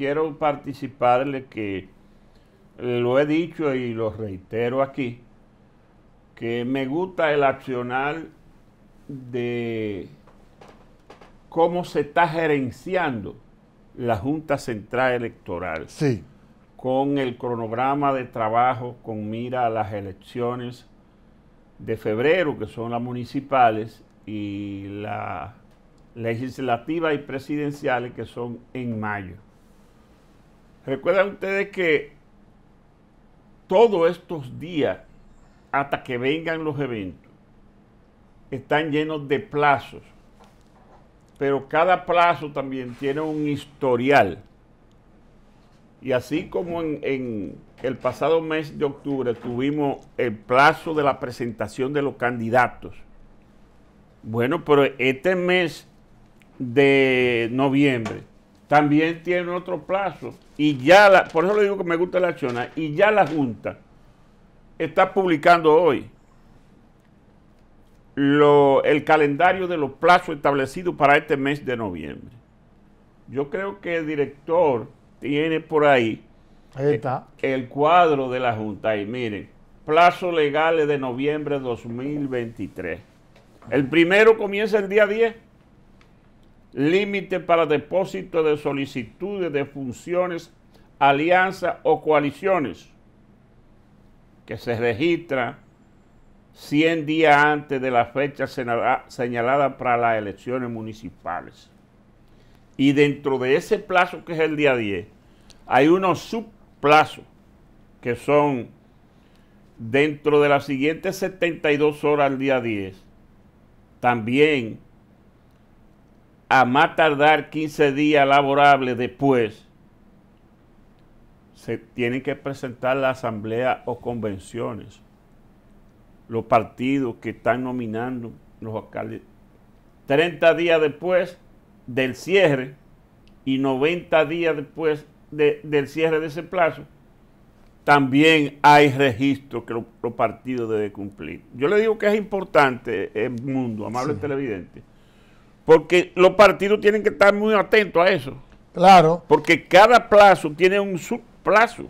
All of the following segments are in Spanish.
quiero participarle que lo he dicho y lo reitero aquí, que me gusta el accionar de cómo se está gerenciando la Junta Central Electoral. Sí. Con el cronograma de trabajo con mira a las elecciones de febrero, que son las municipales, y las legislativas y presidenciales, que son en mayo. Recuerdan ustedes que todos estos días, hasta que vengan los eventos, están llenos de plazos, pero cada plazo también tiene un historial. Y así como en, en, el pasado mes de octubre tuvimos el plazo de la presentación de los candidatos, bueno, pero este mes de noviembre también tiene otro plazo. Y ya, la, por eso le digo que me gusta la acción, ¿ah? y ya la Junta está publicando hoy el calendario de los plazos establecidos para este mes de noviembre. Yo creo que el director tiene por ahí, El, cuadro de la Junta. Y miren, plazos legales de noviembre de 2023. El primero comienza el día 10 límite para depósito de solicitudes de funciones, alianzas o coaliciones, que se registra 100 días antes de la fecha señalada para las elecciones municipales. Y dentro de ese plazo que es el día 10, hay unos subplazos que son dentro de las siguientes 72 horas al día 10. También a más tardar 15 días laborables después, se tienen que presentar la asamblea o convenciones. Los partidos que están nominando los alcaldes. 30 días después del cierre y 90 días después del cierre de ese plazo, también hay registro que los, partidos deben cumplir. Yo le digo que es importante el eh, mundo, amable televidente, porque los partidos tienen que estar muy atentos a eso. Claro. Porque cada plazo tiene un subplazo.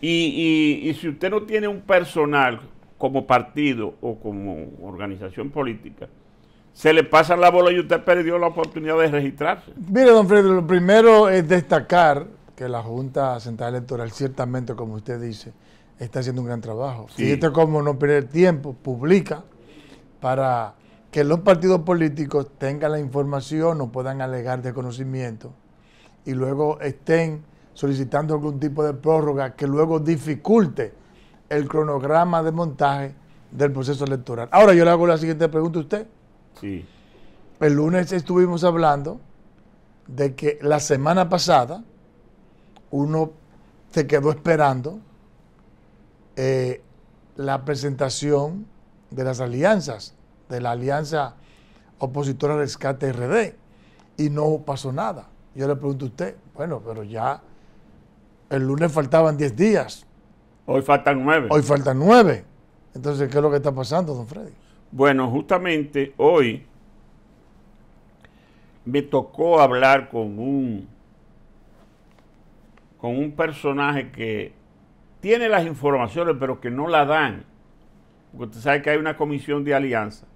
Y, si usted no tiene un personal como partido o como organización política, se le pasa la bola y usted perdió la oportunidad de registrarse. Mire, don Freddy, lo primero es destacar que la Junta Central Electoral, ciertamente, como usted dice, está haciendo un gran trabajo. Sí. Fíjate como no perder tiempo, publica para que los partidos políticos tengan la información o puedan alegar de conocimiento y luego estén solicitando algún tipo de prórroga que luego dificulte el cronograma de montaje del proceso electoral. Ahora yo le hago la siguiente pregunta a usted. Sí. El lunes estuvimos hablando de que la semana pasada uno se quedó esperando eh, la presentación de las alianzas de la Alianza Opositora Rescate RD y no pasó nada. Yo le pregunto a usted, bueno, pero ya el lunes faltaban 10 días. Hoy faltan 9. Hoy faltan 9. Entonces, ¿qué es lo que está pasando, don Freddy? Bueno, justamente hoy me tocó hablar con un con un personaje que tiene las informaciones pero que no la dan. Porque usted sabe que hay una comisión de alianza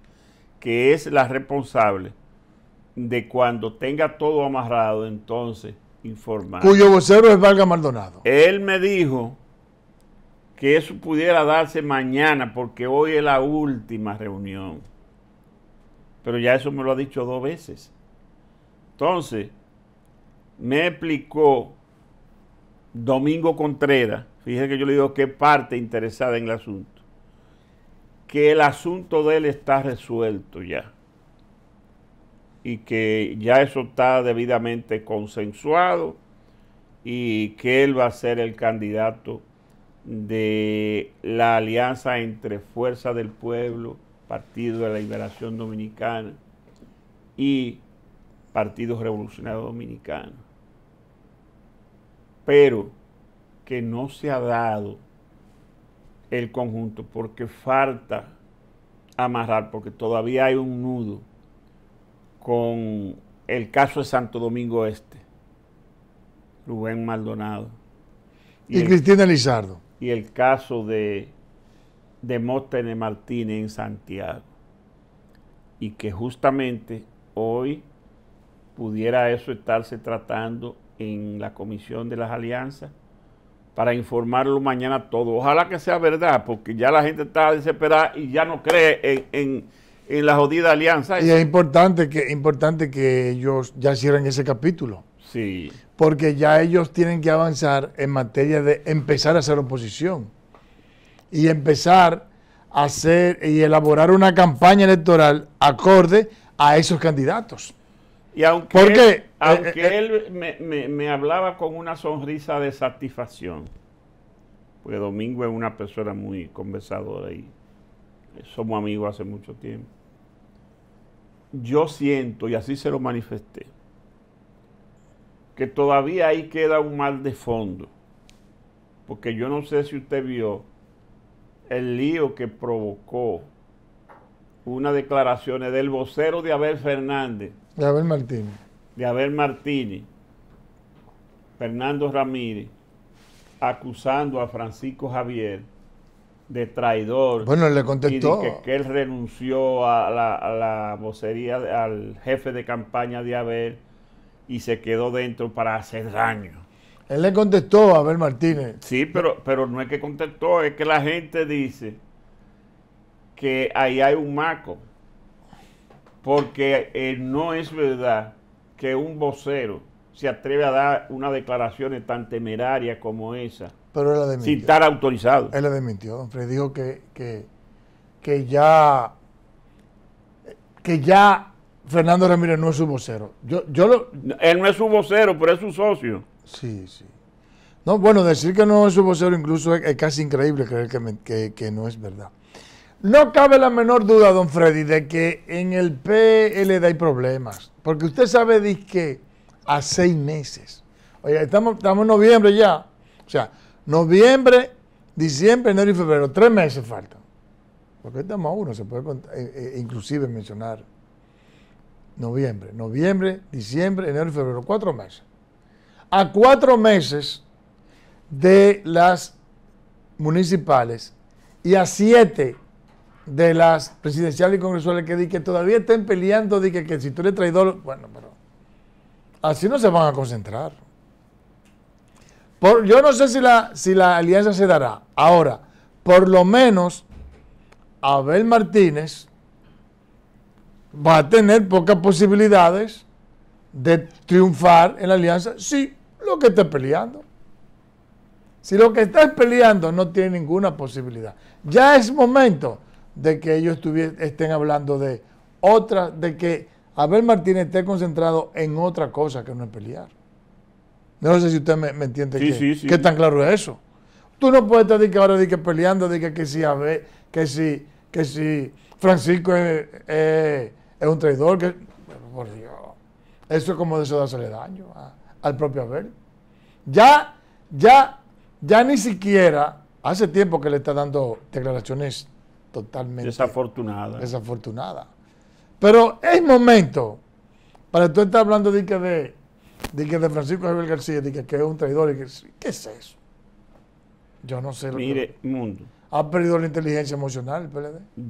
que es la responsable de cuando tenga todo amarrado, entonces informar. Cuyo vocero es Valga Maldonado. Él me dijo que eso pudiera darse mañana porque hoy es la última reunión. Pero ya eso me lo ha dicho dos veces. Entonces, me explicó Domingo Contreras, fíjese que yo le digo qué parte interesada en el asunto, que el asunto de él está resuelto ya y que ya eso está debidamente consensuado y que él va a ser el candidato de la alianza entre Fuerza del Pueblo, Partido de la Liberación Dominicana y Partido Revolucionario Dominicano. Pero que no se ha dado el conjunto, porque falta amarrar, porque todavía hay un nudo con el caso de Santo Domingo Este, Rubén Maldonado. Y, Cristina Lizardo. Y el caso de Móstenes Martínez en Santiago. Y que justamente hoy pudiera eso estarse tratando en la Comisión de las Alianzas para informarlo mañana todo. Ojalá que sea verdad, porque ya la gente está desesperada y ya no cree en, la jodida alianza. Y es importante que, importante que ellos ya cierren ese capítulo. Sí. Porque ya ellos tienen que avanzar en materia de empezar a hacer oposición y empezar a hacer y elaborar una campaña electoral acorde a esos candidatos. Y aunque, él, aunque eh, eh, él me, me, hablaba con una sonrisa de satisfacción, porque Domingo es una persona muy conversadora y somos amigos hace mucho tiempo, yo siento, y así se lo manifesté, que todavía ahí queda un mal de fondo, porque yo no sé si usted vio el lío que provocó una declaraciones del vocero de Abel Fernández de Abel Martínez. De Abel Martínez. Fernando Ramírez acusando a Francisco Javier de traidor. Bueno, le contestó. Y que, él renunció a la, vocería, al jefe de campaña de Abel y se quedó dentro para hacer daño. Él le contestó a Abel Martínez. Sí, pero, pero no es que contestó, es que la gente dice que ahí hay un maco porque eh, no es verdad que un vocero se atreve a dar una declaración tan temeraria como esa. Pero él Sin estar autorizado. Él la desmintió. Freddy, dijo que, que, ya que ya Fernando Ramírez no es su vocero. Yo, Él no es su vocero, pero es su socio. Sí, sí. No, bueno, decir que no es su vocero incluso es, casi increíble creer que, que no es verdad. No cabe la menor duda, don Freddy, de que en el PLD hay problemas. Porque usted sabe de que a seis meses. Oiga, estamos, estamos en noviembre ya. O sea, noviembre, diciembre, enero y febrero. Tres meses faltan. Porque estamos a uno, se puede eh, eh, inclusive mencionar noviembre, noviembre, diciembre, enero y febrero, cuatro meses. A cuatro meses de las municipales y a siete de las presidenciales y congresuales que di que todavía estén peleando, di que, que si tú eres traidor, bueno, pero así no se van a concentrar. Por, yo no sé si la, si la alianza se dará. Ahora, por lo menos, Abel Martínez va a tener pocas posibilidades de triunfar en la alianza si lo que está peleando. Si lo que estás peleando no tiene ninguna posibilidad. Ya es momento de que ellos estén hablando de otra, de que Abel Martínez esté concentrado en otra cosa que no es pelear. No sé si usted me, entiende que, tan claro es eso. Tú no puedes estar que ahora de que peleando, de que, que si Abel, que si, que si Francisco es, un traidor, que por Dios. Eso es como de eso de hacerle daño al propio Abel. Ya, ya, ya ni siquiera hace tiempo que le está dando declaraciones totalmente desafortunada. desafortunada. Pero es momento para tú estar hablando de que de, que de Francisco Javier García, de que, es un traidor, y que, ¿qué es eso? Yo no sé. Mire, mundo. Ha perdido la inteligencia emocional el PLD.